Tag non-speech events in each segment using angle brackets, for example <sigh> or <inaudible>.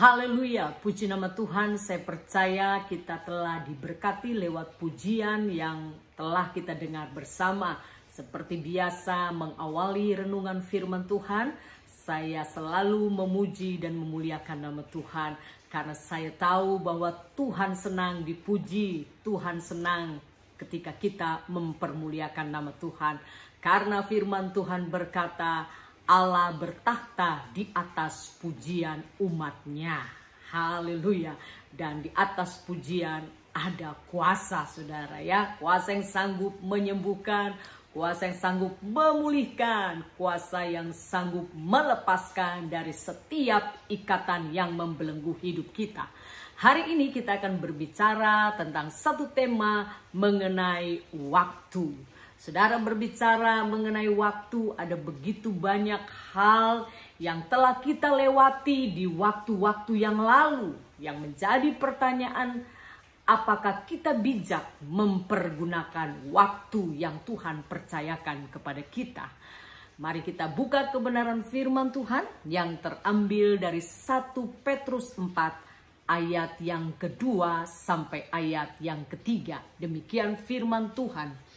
Haleluya, puji nama Tuhan. Saya percaya kita telah diberkati lewat pujian yang telah kita dengar bersama. Seperti biasa, mengawali renungan firman Tuhan, saya selalu memuji dan memuliakan nama Tuhan karena saya tahu bahwa Tuhan senang dipuji, Tuhan senang ketika kita mempermuliakan nama Tuhan. Karena firman Tuhan berkata, Allah bertakhta di atas pujian umatnya. Haleluya. Dan di atas pujian ada kuasa saudara ya. Kuasa yang sanggup menyembuhkan, kuasa yang sanggup memulihkan, kuasa yang sanggup melepaskan dari setiap ikatan yang membelenggu hidup kita. Hari ini kita akan berbicara tentang satu tema mengenai waktu. Saudara berbicara mengenai waktu, ada begitu banyak hal yang telah kita lewati di waktu-waktu yang lalu yang menjadi pertanyaan apakah kita bijak mempergunakan waktu yang Tuhan percayakan kepada kita. Mari kita buka kebenaran firman Tuhan yang terambil dari 1 Petrus 4 ayat yang kedua sampai ayat yang ketiga. Demikian firman Tuhan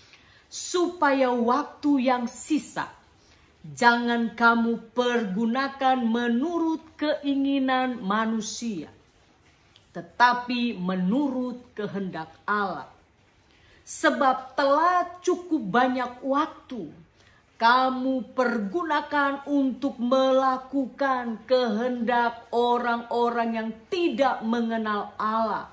supaya waktu yang sisa jangan kamu pergunakan menurut keinginan manusia, tetapi menurut kehendak Allah. Sebab telah cukup banyak waktu kamu pergunakan untuk melakukan kehendak orang-orang yang tidak mengenal Allah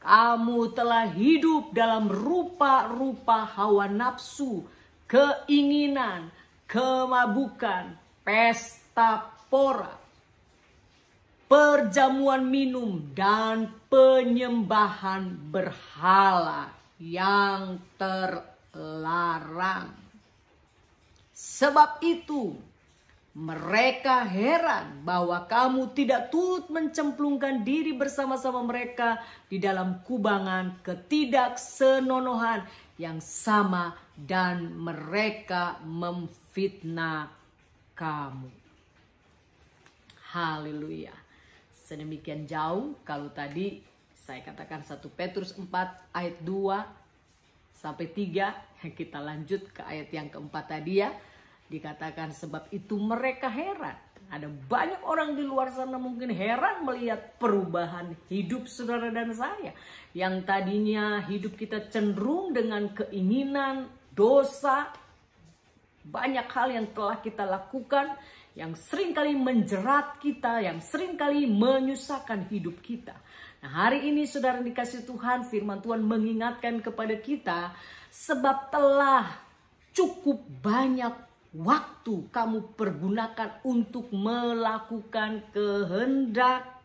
kamu telah hidup dalam rupa-rupa hawa nafsu, keinginan, kemabukan, pesta pora, perjamuan minum, dan penyembahan berhala yang terlarang. Sebab itu, mereka heran bahwa kamu tidak turut mencemplungkan diri bersama-sama mereka di dalam kubangan ketidaksenonohan yang sama dan mereka memfitnah kamu. Haleluya. Sedemikian jauh kalau tadi saya katakan 1 Petrus 4 ayat 2 sampai 3 kita lanjut ke ayat yang keempat tadi ya Dikatakan sebab itu mereka heran. Ada banyak orang di luar sana mungkin heran melihat perubahan hidup saudara dan saya. Yang tadinya hidup kita cenderung dengan keinginan, dosa, banyak hal yang telah kita lakukan yang seringkali menjerat kita, yang seringkali menyusahkan hidup kita. Nah hari ini saudara dikasih Tuhan firman Tuhan mengingatkan kepada kita sebab telah cukup banyak waktu kamu pergunakan untuk melakukan kehendak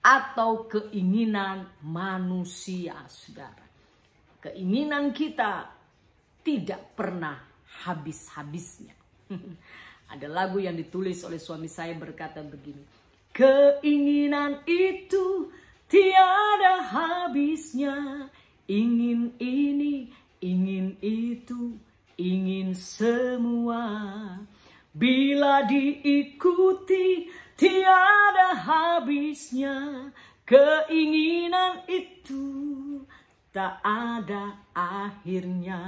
atau keinginan manusia, saudara. Keinginan kita tidak pernah habis-habisnya. <laughs> Ada lagu yang ditulis oleh suami saya berkata begini. Keinginan itu tiada habisnya. Ingin ini, ingin itu ingin semua Bila diikuti tiada habisnya Keinginan itu tak ada akhirnya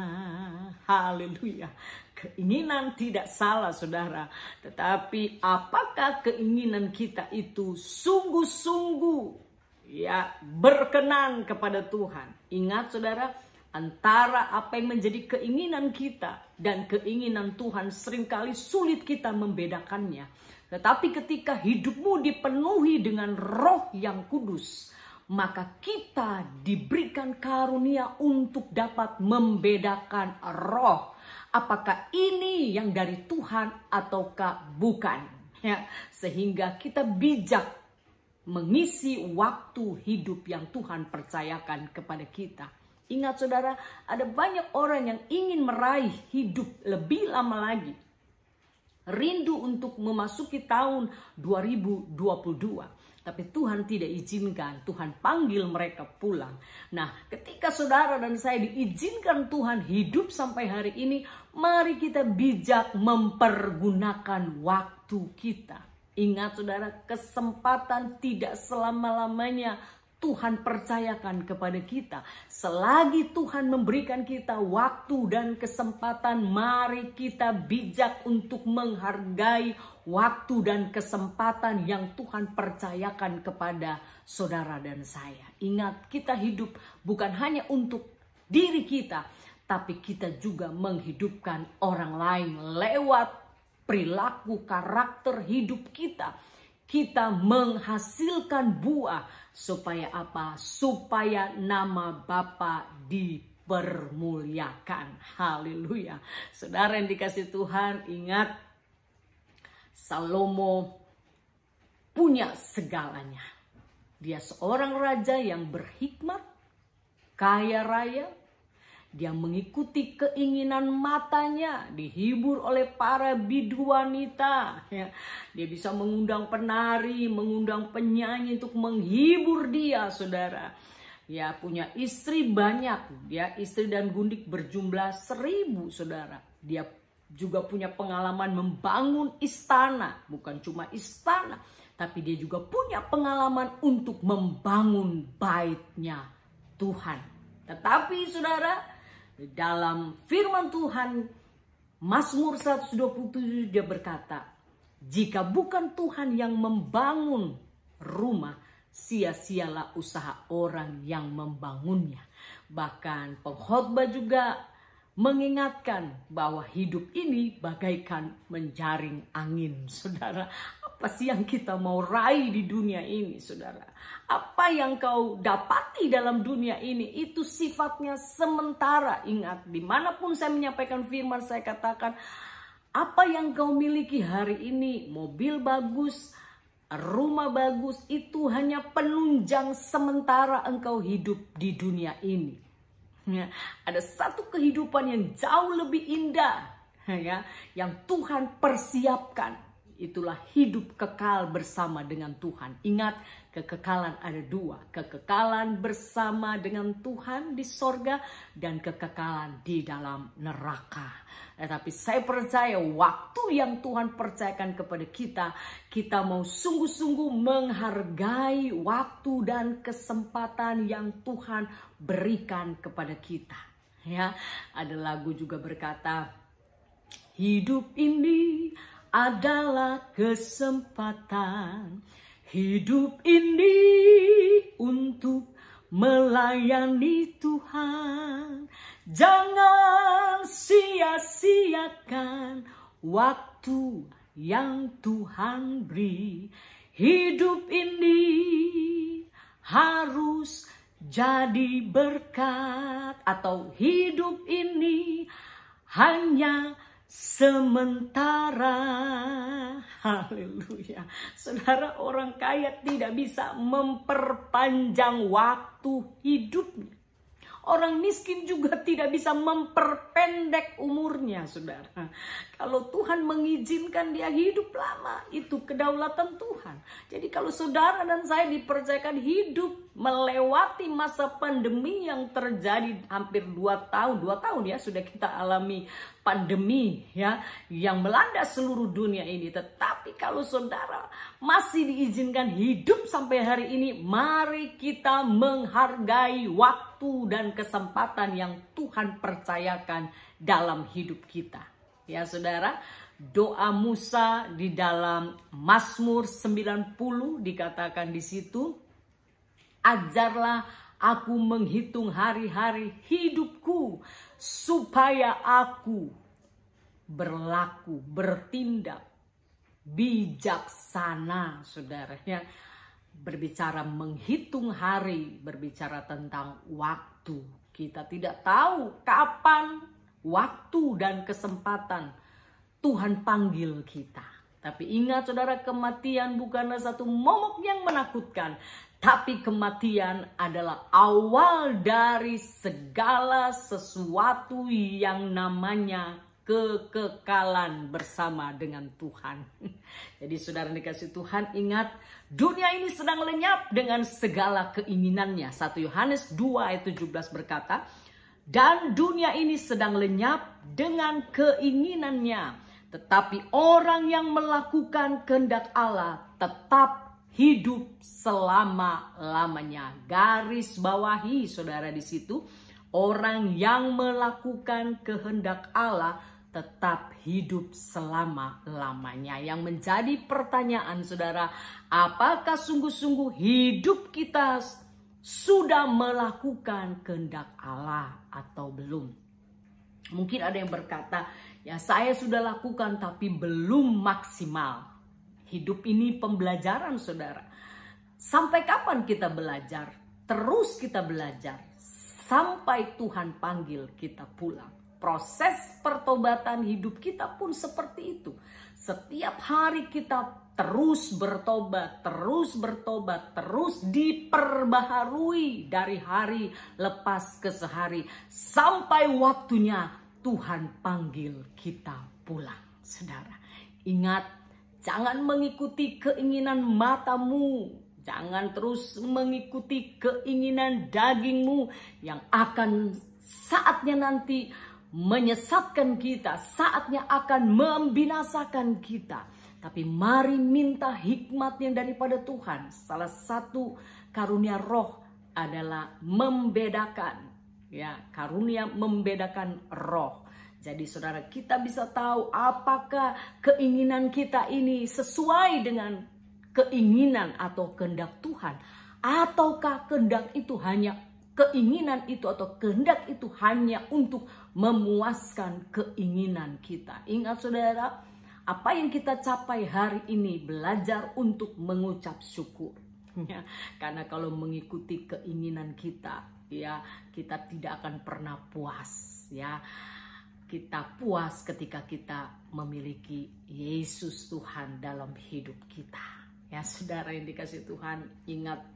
Haleluya Keinginan tidak salah saudara Tetapi apakah keinginan kita itu sungguh-sungguh Ya berkenan kepada Tuhan Ingat saudara Antara apa yang menjadi keinginan kita dan keinginan Tuhan seringkali sulit kita membedakannya. Tetapi ketika hidupmu dipenuhi dengan roh yang kudus, maka kita diberikan karunia untuk dapat membedakan roh. Apakah ini yang dari Tuhan ataukah bukan. Ya, sehingga kita bijak mengisi waktu hidup yang Tuhan percayakan kepada kita. Ingat saudara, ada banyak orang yang ingin meraih hidup lebih lama lagi. Rindu untuk memasuki tahun 2022. Tapi Tuhan tidak izinkan, Tuhan panggil mereka pulang. Nah, ketika saudara dan saya diizinkan Tuhan hidup sampai hari ini, mari kita bijak mempergunakan waktu kita. Ingat saudara, kesempatan tidak selama-lamanya Tuhan percayakan kepada kita. Selagi Tuhan memberikan kita waktu dan kesempatan, mari kita bijak untuk menghargai waktu dan kesempatan yang Tuhan percayakan kepada saudara dan saya. Ingat, kita hidup bukan hanya untuk diri kita, tapi kita juga menghidupkan orang lain lewat perilaku karakter hidup kita kita menghasilkan buah supaya apa? Supaya nama Bapa dipermuliakan. Haleluya. Saudara yang dikasih Tuhan, ingat Salomo punya segalanya. Dia seorang raja yang berhikmat, kaya raya, dia mengikuti keinginan matanya, dihibur oleh para biduanita. Ya. Dia bisa mengundang penari, mengundang penyanyi untuk menghibur dia, saudara. Ya punya istri banyak, ya istri dan gundik berjumlah seribu, saudara. Dia juga punya pengalaman membangun istana, bukan cuma istana, tapi dia juga punya pengalaman untuk membangun baitnya Tuhan. Tetapi saudara, dalam firman Tuhan Mazmur 127 dia berkata, "Jika bukan Tuhan yang membangun rumah, sia-sialah usaha orang yang membangunnya." Bahkan pengkhotbah juga mengingatkan bahwa hidup ini bagaikan menjaring angin. Saudara, apa sih yang kita mau raih di dunia ini, saudara? Apa yang kau dapati dalam dunia ini itu sifatnya sementara. Ingat, dimanapun saya menyampaikan firman, saya katakan apa yang kau miliki hari ini, mobil bagus, rumah bagus, itu hanya penunjang sementara engkau hidup di dunia ini. Ya, ada satu kehidupan yang jauh lebih indah ya, yang Tuhan persiapkan itulah hidup kekal bersama dengan Tuhan. Ingat, kekekalan ada dua. Kekekalan bersama dengan Tuhan di sorga dan kekekalan di dalam neraka. Tetapi eh, saya percaya waktu yang Tuhan percayakan kepada kita, kita mau sungguh-sungguh menghargai waktu dan kesempatan yang Tuhan berikan kepada kita. Ya, ada lagu juga berkata, hidup ini adalah kesempatan hidup ini untuk melayani Tuhan. Jangan sia-siakan waktu yang Tuhan beri. Hidup ini harus jadi berkat atau hidup ini hanya sementara. Haleluya. Saudara orang kaya tidak bisa memperpanjang waktu hidupnya. Orang miskin juga tidak bisa memperpendek umurnya, saudara. Kalau Tuhan mengizinkan dia hidup lama, itu kedaulatan Tuhan. Jadi kalau saudara dan saya dipercayakan hidup melewati masa pandemi yang terjadi hampir 2 tahun, 2 tahun ya sudah kita alami pandemi ya yang melanda seluruh dunia ini. Tetapi kalau saudara masih diizinkan hidup sampai hari ini, mari kita menghargai waktu dan kesempatan yang Tuhan percayakan dalam hidup kita. Ya saudara, doa Musa di dalam Mazmur 90 dikatakan di situ, ajarlah aku menghitung hari-hari hidupku supaya aku berlaku, bertindak bijaksana, saudara ya. Berbicara menghitung hari, berbicara tentang waktu. Kita tidak tahu kapan waktu dan kesempatan Tuhan panggil kita. Tapi ingat saudara kematian bukanlah satu momok yang menakutkan. Tapi kematian adalah awal dari segala sesuatu yang namanya kekekalan bersama dengan Tuhan. <laughs> Jadi saudara dikasih Tuhan ingat dunia ini sedang lenyap dengan segala keinginannya. 1 Yohanes 2 ayat 17 berkata, dan dunia ini sedang lenyap dengan keinginannya. Tetapi orang yang melakukan kehendak Allah tetap hidup selama-lamanya. Garis bawahi saudara di situ, orang yang melakukan kehendak Allah tetap hidup selama-lamanya. Yang menjadi pertanyaan saudara, apakah sungguh-sungguh hidup kita sudah melakukan kehendak Allah atau belum. Mungkin ada yang berkata, "Ya, saya sudah lakukan, tapi belum maksimal." Hidup ini pembelajaran, saudara. Sampai kapan kita belajar? Terus kita belajar sampai Tuhan panggil kita pulang. Proses pertobatan hidup kita pun seperti itu. Setiap hari kita terus bertobat, terus bertobat, terus diperbaharui dari hari lepas ke sehari sampai waktunya Tuhan panggil kita pulang. Saudara, ingat jangan mengikuti keinginan matamu. Jangan terus mengikuti keinginan dagingmu yang akan saatnya nanti menyesatkan kita, saatnya akan membinasakan kita. Tapi mari minta hikmatnya daripada Tuhan. Salah satu karunia roh adalah membedakan. Ya, karunia membedakan roh. Jadi saudara kita bisa tahu apakah keinginan kita ini sesuai dengan keinginan atau kehendak Tuhan. Ataukah kehendak itu hanya keinginan itu atau kehendak itu hanya untuk memuaskan keinginan kita. Ingat saudara, apa yang kita capai hari ini belajar untuk mengucap syukur <laughs> ya, karena kalau mengikuti keinginan kita ya kita tidak akan pernah puas ya kita puas ketika kita memiliki Yesus Tuhan dalam hidup kita ya saudara yang dikasih Tuhan ingat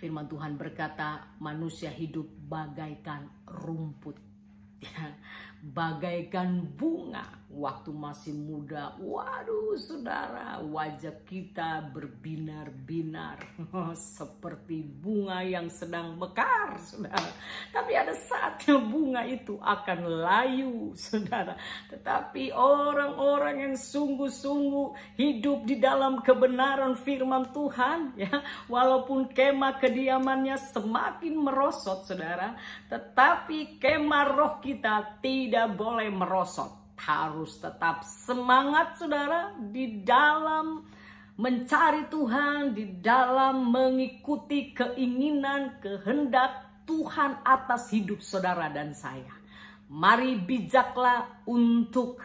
firman Tuhan berkata manusia hidup bagaikan rumput <laughs> bagaikan bunga waktu masih muda. Waduh, saudara, wajah kita berbinar-binar <laughs> seperti bunga yang sedang mekar, saudara. Tapi ada saatnya bunga itu akan layu, saudara. Tetapi orang-orang yang sungguh-sungguh hidup di dalam kebenaran firman Tuhan, ya, walaupun kemah kediamannya semakin merosot, saudara, tetapi kemah roh kita tidak boleh merosot. Harus tetap semangat saudara di dalam mencari Tuhan, di dalam mengikuti keinginan, kehendak Tuhan atas hidup saudara dan saya. Mari bijaklah untuk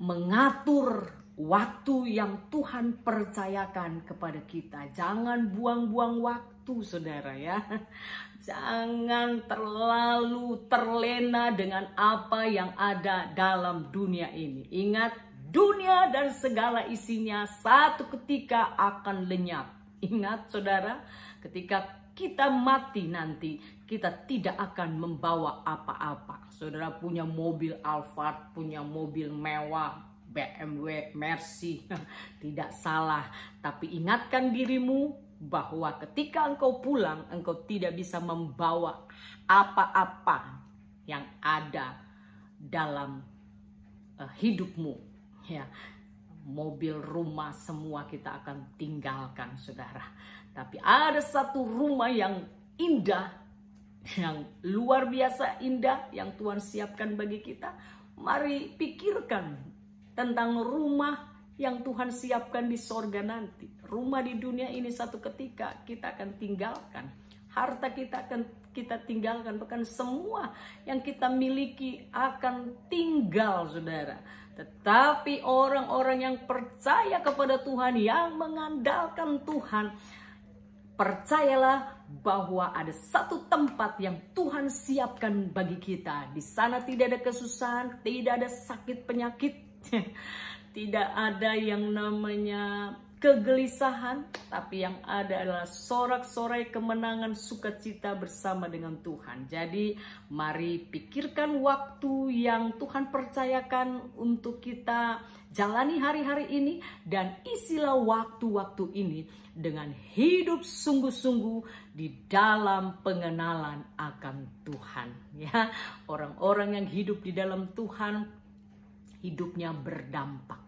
mengatur waktu yang Tuhan percayakan kepada kita. Jangan buang-buang waktu, saudara ya. <laughs> Jangan terlalu terlena dengan apa yang ada dalam dunia ini. Ingat, dunia dan segala isinya satu ketika akan lenyap. Ingat, saudara, ketika kita mati nanti, kita tidak akan membawa apa-apa. Saudara punya mobil Alphard, punya mobil mewah, BMW, Mercy, <laughs> tidak salah. Tapi ingatkan dirimu bahwa ketika engkau pulang, engkau tidak bisa membawa apa-apa yang ada dalam eh, hidupmu. Ya, mobil, rumah, semua kita akan tinggalkan, saudara. Tapi ada satu rumah yang indah yang luar biasa indah yang Tuhan siapkan bagi kita. Mari pikirkan tentang rumah yang Tuhan siapkan di sorga nanti. Rumah di dunia ini satu ketika kita akan tinggalkan. Harta kita akan kita tinggalkan. Bahkan semua yang kita miliki akan tinggal saudara. Tetapi orang-orang yang percaya kepada Tuhan, yang mengandalkan Tuhan. Percayalah bahwa ada satu tempat yang Tuhan siapkan bagi kita. Di sana tidak ada kesusahan, tidak ada sakit penyakit, <laughs> Tidak ada yang namanya kegelisahan, tapi yang ada adalah sorak-sorai kemenangan sukacita bersama dengan Tuhan. Jadi, mari pikirkan waktu yang Tuhan percayakan untuk kita jalani hari-hari ini dan isilah waktu-waktu ini dengan hidup sungguh-sungguh di dalam pengenalan akan Tuhan ya. Orang-orang yang hidup di dalam Tuhan hidupnya berdampak.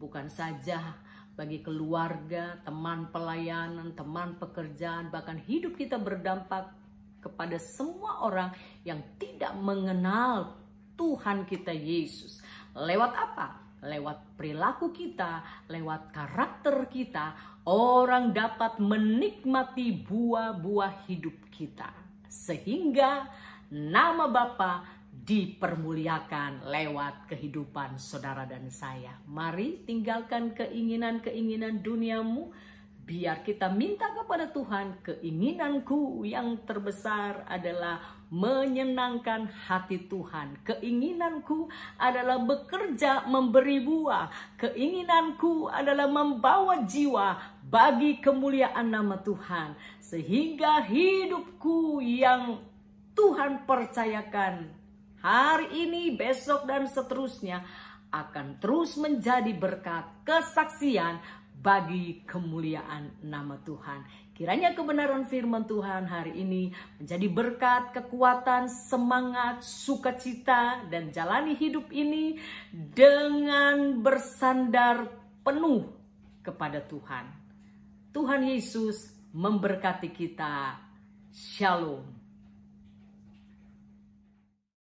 Bukan saja bagi keluarga, teman pelayanan, teman pekerjaan, bahkan hidup kita berdampak kepada semua orang yang tidak mengenal Tuhan kita Yesus. Lewat apa? Lewat perilaku kita, lewat karakter kita, orang dapat menikmati buah-buah hidup kita. Sehingga nama Bapa, dipermuliakan lewat kehidupan saudara dan saya. Mari tinggalkan keinginan-keinginan duniamu, biar kita minta kepada Tuhan keinginanku yang terbesar adalah menyenangkan hati Tuhan. Keinginanku adalah bekerja memberi buah. Keinginanku adalah membawa jiwa bagi kemuliaan nama Tuhan. Sehingga hidupku yang Tuhan percayakan hari ini, besok, dan seterusnya akan terus menjadi berkat kesaksian bagi kemuliaan nama Tuhan. Kiranya kebenaran firman Tuhan hari ini menjadi berkat, kekuatan, semangat, sukacita, dan jalani hidup ini dengan bersandar penuh kepada Tuhan. Tuhan Yesus memberkati kita. Shalom.